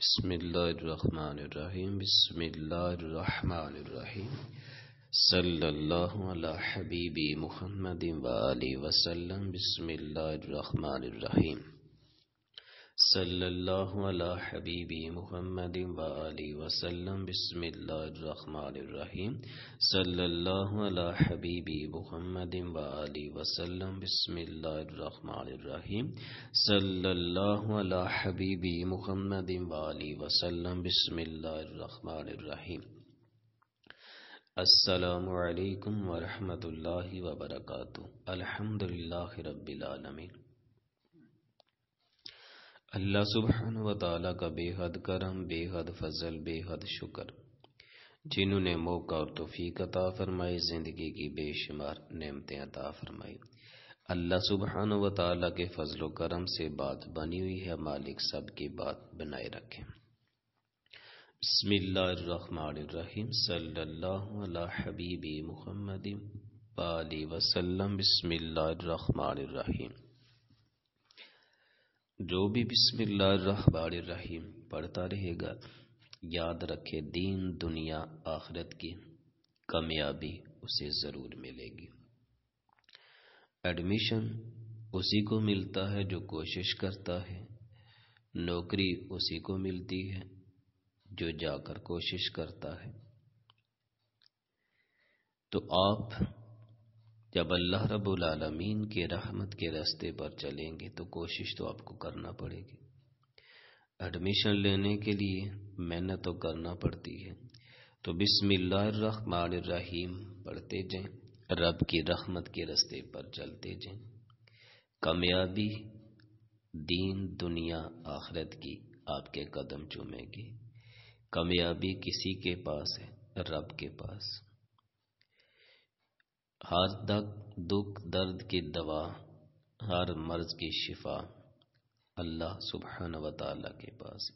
बसमीम बसमीम सल्ला हबीबी मोहम्मद वसलम बसमीम सल्लल्लाहु अला हबीबी मुहम्मद वसल्लम बिस्मिल्लाहिर्रहमानिर्रहीम सल्लल्लाहु अला हबीबी मुहम्मद वसल्लम बिस्मिल्लाहिर्रहमानिर्रहीम सल्लल्लाहु अला हबीबी मुहम्मद वसल्लम बिस्मिल्लाहिर्रहमानिर्रहीम अस्सलाम वालेकुम वरहमतुल्लाहि वबरकातुहू अल्हम्दुलिल्लाहि रब्बिल आलमीन अल्लाह सुबहान व ताली का बेहद करम बेहद फजल बेहद शुक्र जिन्होंने मौका और तोफ़ीक अता फरमाई ज़िंदगी की बेशुमार नेमतें अता फरमाई अल्लाह सुबहान व के फजल करम से बात बनी हुई है मालिक सब की बात बनाए रखें बसमीम सल्ला हबीबी मुहमद वसलम रहीम जो भी बिस्मिल्लाहिर्रहमानिर्रहीम पढ़ता रहेगा याद रखे दीन दुनिया आखिरत की कामयाबी उसे ज़रूर मिलेगी एडमिशन उसी को मिलता है जो कोशिश करता है नौकरी उसी को मिलती है जो जाकर कोशिश करता है तो आप जब अल्लाह रब्बुल आलमीन के रहमत के रास्ते पर चलेंगे तो कोशिश तो आपको करना पड़ेगी एडमिशन लेने के लिए मेहनत तो करना पड़ती है तो रहीम पढ़ते जाएं रब की रहमत के रास्ते पर चलते जाएं कामयाबी दीन दुनिया आखिरत की आपके कदम चूमेगी कामयाबी किसी के पास है रब के पास हर दर्द दुख दर्द की दवा हर मर्ज की शिफा अल्लाह सुबहान वाली के पास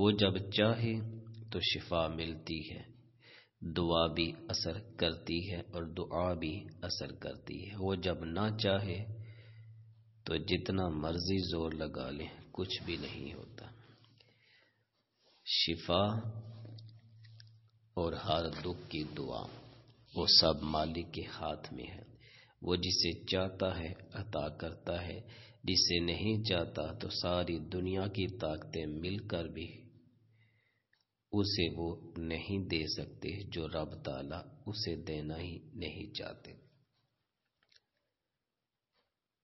वो जब चाहे तो शिफा मिलती है दुआ भी असर करती है और दुआ भी असर करती है वो जब ना चाहे तो जितना मर्जी जोर लगा ले कुछ भी नहीं होता शिफा और हर दुख की दुआ वो सब मालिक के हाथ में है वो जिसे चाहता है अता करता है जिसे नहीं चाहता तो सारी दुनिया की ताकतें मिलकर भी उसे वो नहीं दे सकते जो रब ताला उसे देना ही नहीं चाहते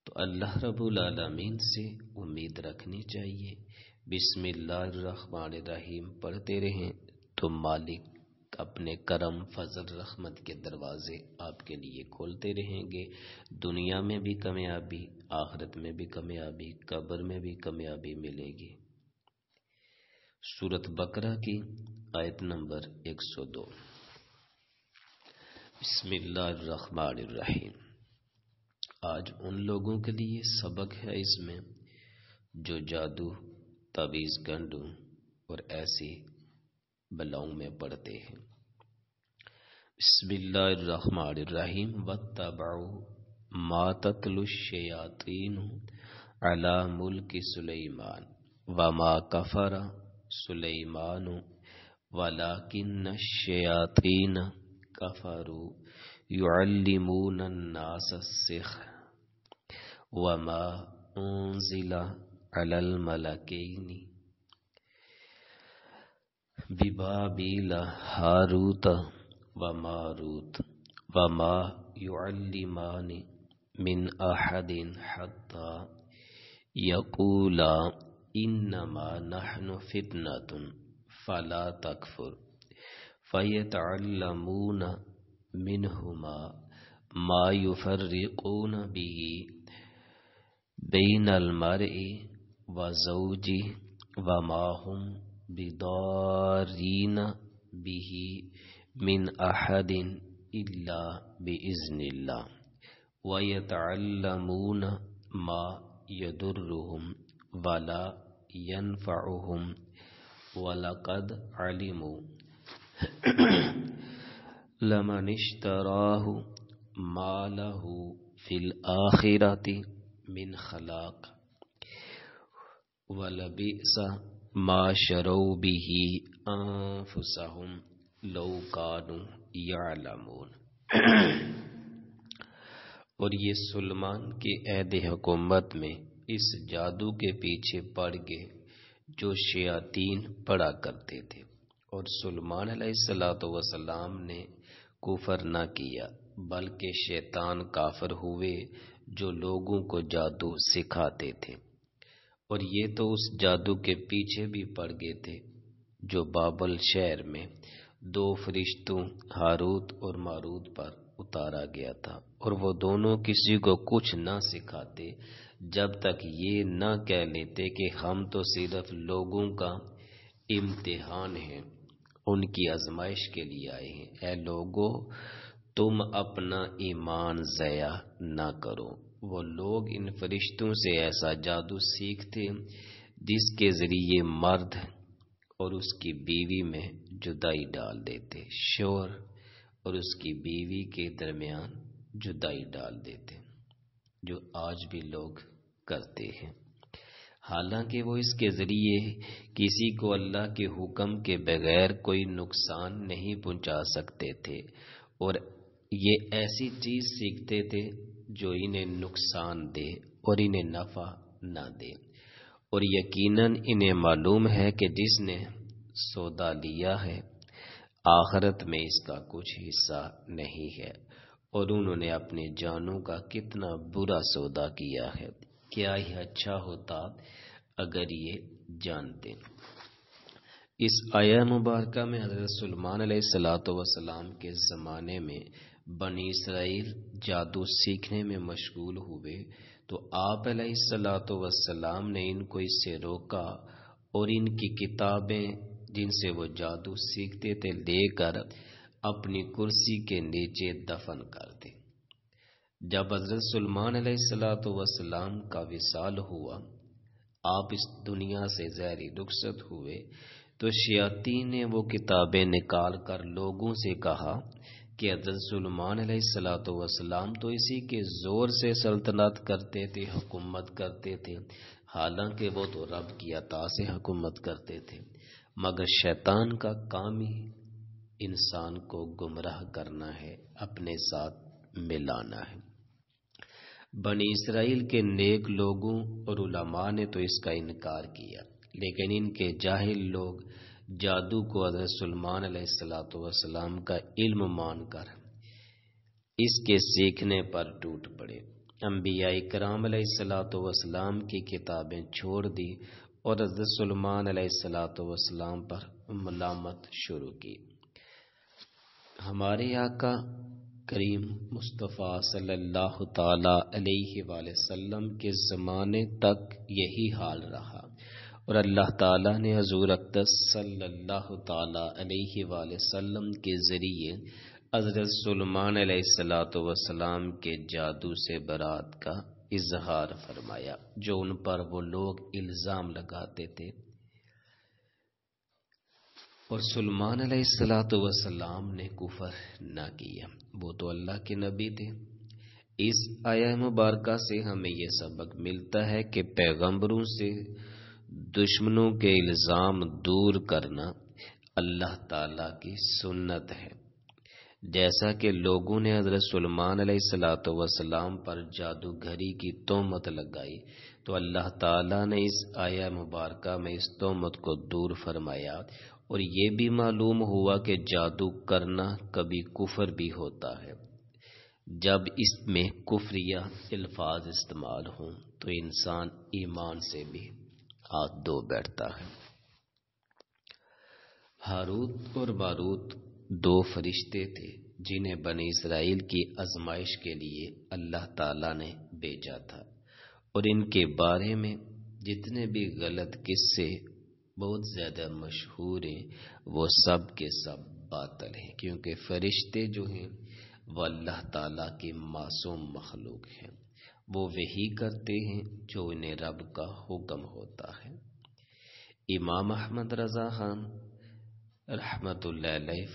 तो अल्लाह रबुल आलमीन से उम्मीद रखनी चाहिए बिस्मिल्लाह रहमान रहीम पढ़ते रहें तो मालिक अपने करम फजल रहमत के दरवाजे आपके लिए खोलते रहेंगे दुनिया में भी कामयाबी आखरत में भी कामयाबी कब्र में भी कामयाबी मिलेगी सूरत बकरा की आयत नंबर 102 बिस्मिल्लाहिर्रहमानिर्रहीम आज उन लोगों के लिए सबक है इसमें जो जादू तबीज़ गंडू और ऐसी बलौंग में पढ़ते हैं बसमीम वबाऊ मातलशयातीन अला मुल्क सुलेमान व मा कफर सुलेमान वलाकिन शयातीन कफरू युअल्लिमून الناس السحر وما أنزل على الملكين ببابيل هاروت وماروت وما يعلمان من أحد حتى يقولا إنما نحن فتنة فلا تكفر فيتعلمون منهما ما يفرقون به بين المرء وزوجه وما هم بضارين به من أحد إلا بإذن الله ويتعلمون ما يضرهم ولا ينفعهم ولقد علموا لمن اشتراه ما له في الآخرة من خلاق ولبئس ما شروا به أنفسهم और ये सलमान के अहद हुकूमत में इस जादू के पीछे पड़ गए जो शयातीन पड़ा करते थे और सलमान सलाम ने कुफर न किया बल्कि शैतान काफर हुए जो लोगों को जादू सिखाते थे और ये तो उस जादू के पीछे भी पड़ गए थे जो बाबल शहर में दो फरिश्तों हारूत और मारूत पर उतारा गया था और वो दोनों किसी को कुछ ना सिखाते जब तक ये ना कह लेते कि हम तो सिर्फ लोगों का इम्तिहान हैं उनकी आजमाइश के लिए आए हैं ए लोगो तुम अपना ईमान ज़या ना करो वो लोग इन फरिश्तों से ऐसा जादू सीखते जिसके ज़रिए मर्द और उसकी बीवी में जुदाई डाल देते शोर और उसकी बीवी के दरमियान जुदाई डाल देते जो आज भी लोग करते हैं हालांकि वो इसके ज़रिए किसी को अल्लाह के हुक्म के बगैर कोई नुकसान नहीं पहुंचा सकते थे और ये ऐसी चीज़ सीखते थे जो इन्हें नुकसान दे और इन्हें नफा ना दे और यकीनन इन्हें मालूम है कि जिसने सौदा लिया है आखरत में इसका कुछ हिस्सा नहीं है और उन्होंने अपने जानों का कितना बुरा सौदा किया है क्या यह अच्छा होता अगर ये जानते इस आया मुबारक में हजरत सलमान सलाम के ज़माने में बनी इसराइल जादू सीखने में मशगूल हुए तो आप सलात वसलाम ने इनको इससे रोका और इनकी किताबें जिनसे वो जादू सीखते थे लेकर अपनी कुर्सी के नीचे दफन कर दी जब हजरत सलमान सलात वसलाम का विशाल हुआ आप इस दुनिया से जहरी रुखसत हुए तो शयाती ने वो किताबें निकाल कर लोगों से कहा कि हजरत सलमान सलात वसलाम तो इसी के ज़ोर से सल्तनत करते थे हुकूमत करते थे हालांकि वो तो रब की अता से हुकूमत करते थे मगर शैतान का काम ही इंसान को गुमराह करना है अपने साथ मिलाना है बनी इसराइल के नेक लोगों और उलमा ने तो इसका इनकार किया लेकिन इनके जाहिल लोग जादू को हजरत सलमान सलाम का इल्म मानकर इसके सीखने पर टूट पड़े अम्बिया कराम सलाम की किताबें छोड़ दी और हजरत सलमान सलाम पर मलामत शुरू की हमारे आका करीम मुस्तफ़ा सल्लल्लाहु ताला वसल्लम के ज़माने तक यही हाल रहा और अल्लाह ताला ने हजूर अकदस सल्लल्लाहु ताला अलैहि वसल्लम के ज़रिए हज़रत सलमान सलाम के जादू से बरात का इजहार फरमाया जो उन पर वो लोग इल्ज़ाम लगाते थे और सलमान सलाम ने कुफर ना किया वो तो अल्लाह के नबी थे इस आया मुबारक से हमें यह सबक मिलता है कि पैगंबरों से दुश्मनों के इल्ज़ाम दूर करना अल्लाह ताला की सुन्नत है जैसा कि लोगों ने हज़रत सलमान सलाम पर जादूगरी की तोहमत लगाई तो अल्लाह ताला ने इस आया मुबारक में इस तोहमत को दूर फरमाया और ये भी मालूम हुआ कि जादू करना कभी कुफर भी होता है जब इसमें कुफरिया अल्फाज इस्तेमाल हों तो इंसान ईमान से भी आज दो बैठता है हारूत और बारूत दो फरिश्ते थे जिन्हें बने इसराइल की आजमाइश के लिए अल्लाह ताला ने भेजा था और इनके बारे में जितने भी गलत किस्से बहुत ज़्यादा मशहूर हैं वो सब के सब बातल हैं क्योंकि फरिश्ते जो हैं वह अल्लाह ताला के मासूम मखलूक हैं वो वही करते हैं जो इन्हें रब का हुक्म होता है इमाम अहमद रजा खान रहमत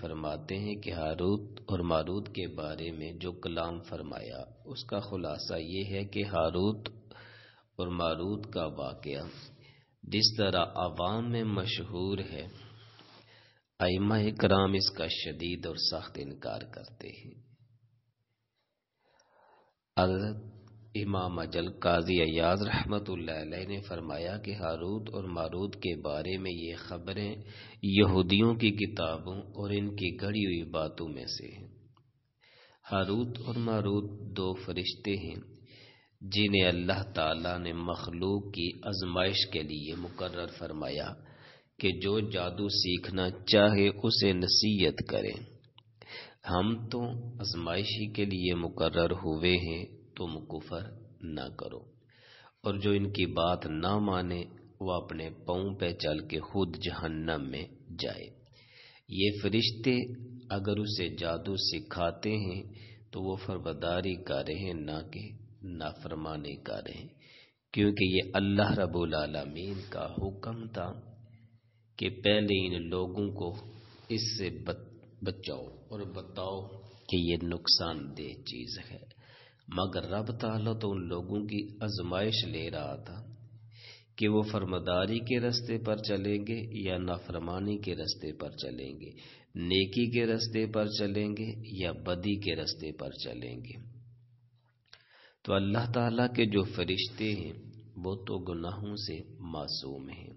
फरमाते हैं कि हारूत और मारूत के बारे में जो कलाम फरमाया उसका खुलासा ये है कि हारूत और मारूत का वाक़ जिस तरह आवाम में मशहूर है आईमा कराम इसका शदीद और सख्त इनकार करते हैं अगर इमाम अजल काजी अयाज रहमतुल्लाह ने फरमाया कि हारूत और मारूद के बारे में ये खबरें यहूदियों की किताबों और इनकी घड़ी हुई बातों में से हैं हारूत और मारूत दो फरिश्ते हैं जिन्हें अल्लाह ताला ने मखलूक की आजमाइश के लिए मुकर फरमाया कि जो जादू सीखना चाहे उसे नसीहत करें हम तो आजमाइशी के लिए मुकर हुए हैं तुम कुफर न करो और जो इनकी बात ना माने वो अपने पाँव पे चल के खुद जहन्नम में जाए ये फरिश्ते अगर उसे जादू सिखाते हैं तो वो फरबदारी का रहे ना कि नाफरमानी का रहे क्योंकि ये अल्लाह रबुल आलमीन का हुक्म था कि पहले इन लोगों को इससे बचाओ और बताओ कि ये नुकसानदेह चीज़ है मगर रब ताला तो उन लोगों की आजमाइश ले रहा था कि वो फर्मदारी के रास्ते पर चलेंगे या नाफरमानी के रास्ते पर चलेंगे नेकी के रास्ते पर चलेंगे या बदी के रास्ते पर चलेंगे तो अल्लाह ताला के जो फरिश्ते हैं वो तो गुनाहों से मासूम हैं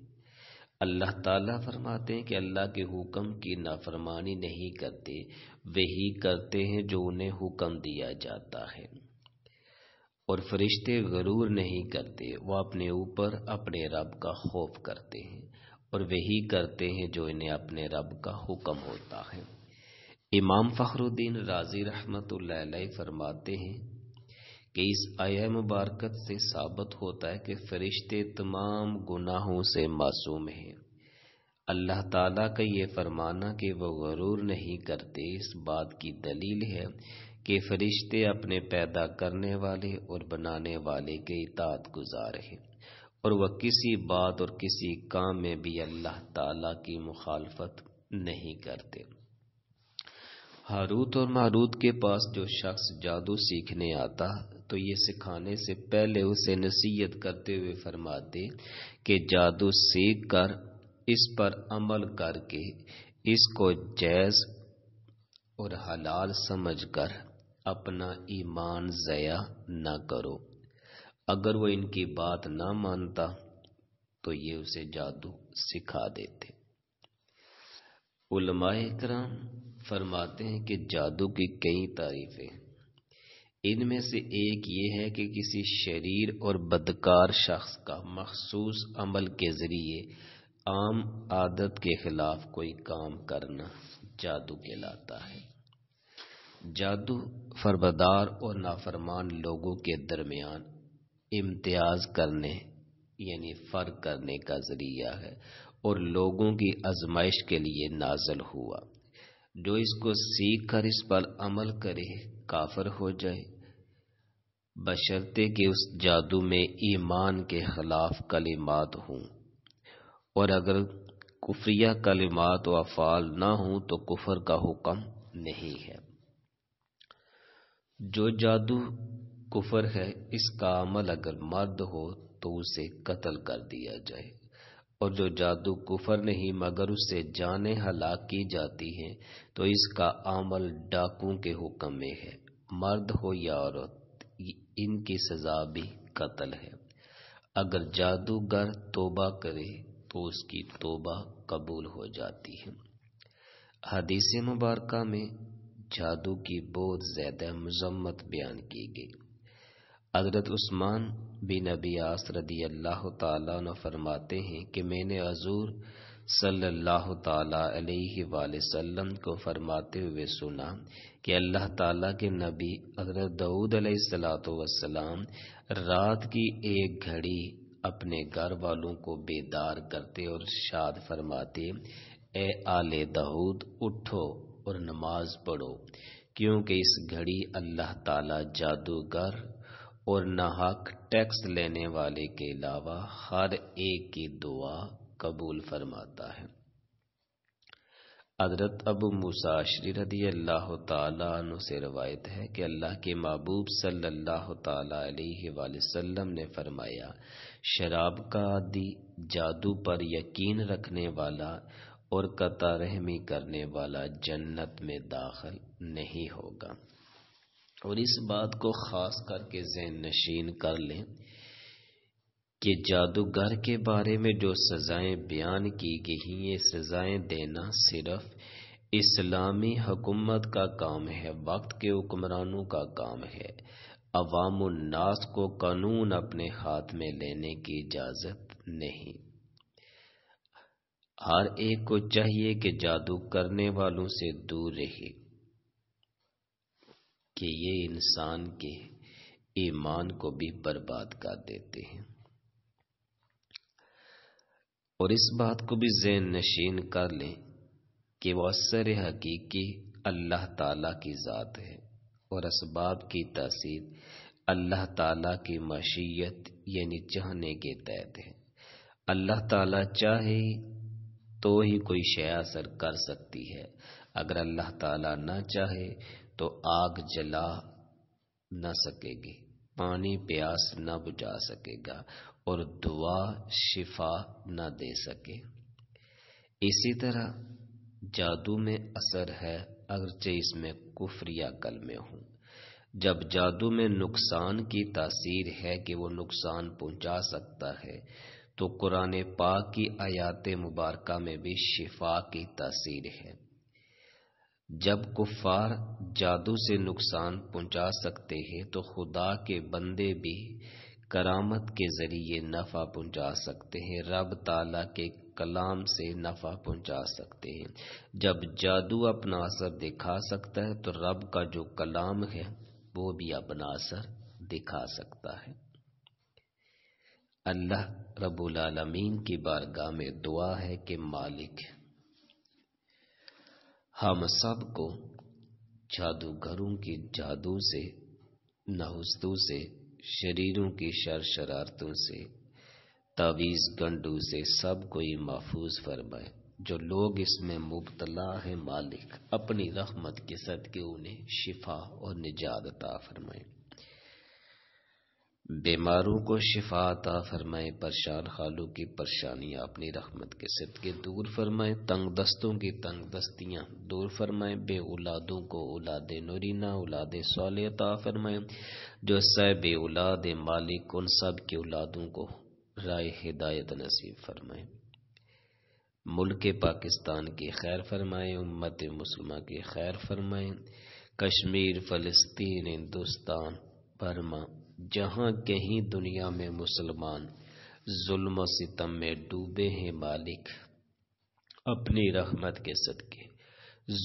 अल्लाह ताला फरमाते हैं कि अल्लाह के हुक्म की नाफरमानी नहीं करते वही करते हैं जो उन्हें हुक्म दिया जाता है और फरिश्ते गरूर नहीं करते वो अपने ऊपर अपने रब का खौफ करते हैं और वही करते हैं जो इन्हें अपने रब का हुक्म होता है इमाम फखरुद्दीन राजी रहमत फरमाते हैं कि इस आया मुबारकत से साबित होता है कि फरिश्ते तमाम गुनाहों से मासूम हैं अल्लाह ताला का ये फरमाना कि वो गरूर नहीं करते इस बात की दलील है कि फरिश्ते अपने पैदा करने वाले और बनाने वाले के इताद गुजार हैं और वह किसी बात और किसी काम में भी अल्लाह ताला की मुखालफत नहीं करते हारूत और मारूत के पास जो शख्स जादू सीखने आता तो ये सिखाने से पहले उसे नसीहत करते हुए फरमाते कि जादू सीख कर इस पर अमल करके इसको जैज और हलाल समझकर अपना ईमान ज़या न करो अगर वो इनकी बात ना मानता तो ये उसे जादू सिखा देते कराम फरमाते हैं कि जादू की कई तारीफें इनमें से एक ये है कि किसी शरीर और बदकार शख्स का मखसूस अमल के ज़रिए आम आदत के खिलाफ कोई काम करना जादू कहलाता है जादू फरबदार और नाफरमान लोगों के दरमियान इम्तियाज करने यानी फ़र्क करने का ज़रिया है और लोगों की आजमाइश के लिए नाजल हुआ जो इसको सीख कर इस पर अमल करे काफर हो जाए बशर्ते कि उस जादू में ईमान के खिलाफ कलिमात हों और अगर कुफ्रिया कलिमात व अफ़ाल ना हों तो कुफर का हुक्म नहीं है जो जादू कुफर है इसका अमल अगर मर्द हो तो उसे कत्ल कर दिया जाए और जो जादू कुफर नहीं मगर उससे जाने हलाक की जाती हैं तो इसका अमल डाकू के हुक्म में है मर्द हो या औरत इनकी सजा भी कत्ल है अगर जादूगर तोबा करे तो उसकी तोबा कबूल हो जाती है हदीसी मुबारक में जादू की बहुत ज़्यादा मजम्मत बयान की गई हज़रत उस्मान बिन अबियास रदी अल्लाह ताला फरमाते हैं कि मैंने हजूर सल्लल्लाहु अलैहि वसल्लम को फरमाते हुए सुना कि अल्लाह ताला के नबी हज़रत दाऊद सलाम रात की एक घड़ी अपने घर वालों को बेदार करते और शाद फरमाते ए आले दाऊद उठो और नमाज पढ़ो क्योंकि इस घड़ी अल्लाह ताला जादूगर और नाहक टैक्स लेने वाले के अलावा हर एक की दुआ कबूल फरमाता है हजरत अबू मुसाशरी रदी अल्लाह तु से रवायत है कि अल्लाह के महबूब सल्लल्लाहु अलैहि वसल्लम ने फरमाया शराब का आदि जादू पर यकीन रखने वाला और कता रहमी करने वाला जन्नत में दाखिल नहीं होगा और इस बात को ख़ास करके जहन नशीन कर लें कि जादूगर के बारे में जो सज़ाएं बयान की गई ये सज़ाएं देना सिर्फ इस्लामी हुकूमत का काम है वक्त के हुक्मरानों का काम है अवाम को कानून अपने हाथ में लेने की इजाज़त नहीं हर एक को चाहिए कि जादू करने वालों से दूर रहे कि ये इंसान के ईमान को भी बर्बाद कर देते हैं और इस बात को भी जैन नशीन कर लें कि वह असर हकीकी अल्लाह ताला की ज़ात है और इसबाब की तसीर अल्लाह ताला की मशीयत यानी चाहने के तहत है अल्लाह ताला चाहे तो ही कोई शय असर कर सकती है अगर अल्लाह ताला ना चाहे तो आग जला न सकेगी पानी प्यास न बुझा सकेगा और दुआ शिफा न दे सके इसी तरह जादू में असर है अगरचे इसमें कुफरिया कल में हूं जब जादू में नुकसान की तासीर है कि वो नुकसान पहुंचा सकता है तो कुरान पाक की आयात मुबारक में भी शिफा की तसीर है जब कुफार जादू से नुकसान पहुंचा सकते हैं तो खुदा के बंदे भी करामत के जरिए नफा पहुंचा सकते हैं रब ताला के कलाम से नफा पहुंचा सकते हैं जब जादू अपना असर दिखा सकता है तो रब का जो कलाम है वो भी अपना असर दिखा सकता है अल्लाह रबुल आलमीन की बारगाह में दुआ है कि मालिक हम सबको जादूगरों के जादू से नहुस्तों से शरीरों की शर शरारतों से तावीज़ गंडू से सब कोई महफूज फरमाए जो लोग इसमें मुबतला है मालिक अपनी रहमत के सदके उन्हें शिफा और निजात अता फरमाए बीमारों को शिफा अता फरमाए परेशान हालों की परेशानी अपनी रहमत के सदके दूर फरमाए तंग दस्तों की तंग दस्तियाँ दूर फरमाए बे औलादों को औलाद नूरीना औलाद सोल अता फरमाए जो सैब औलाद मालिक उन सब के औलादों को राय हिदायत नसीब फरमाए मुल्क पाकिस्तान की खैर फरमाए उम्मत मुसलमा की खैर फरमाए कश्मीर फ़लस्तीन हिंदुस्तान बर्मा जहाँ कहीं दुनिया में मुसलमान जुल्म सितम में डूबे हैं मालिक अपनी रहमत के सदके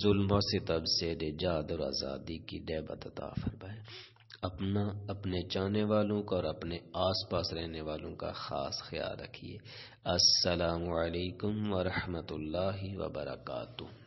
जुल्म सितम से निजात और आज़ादी की नहमत अता फरमाए अपना अपने चाहने वालों का और अपने आस पास रहने वालों का ख़ास ख्याल रखिए असलकम वरहमल वर्का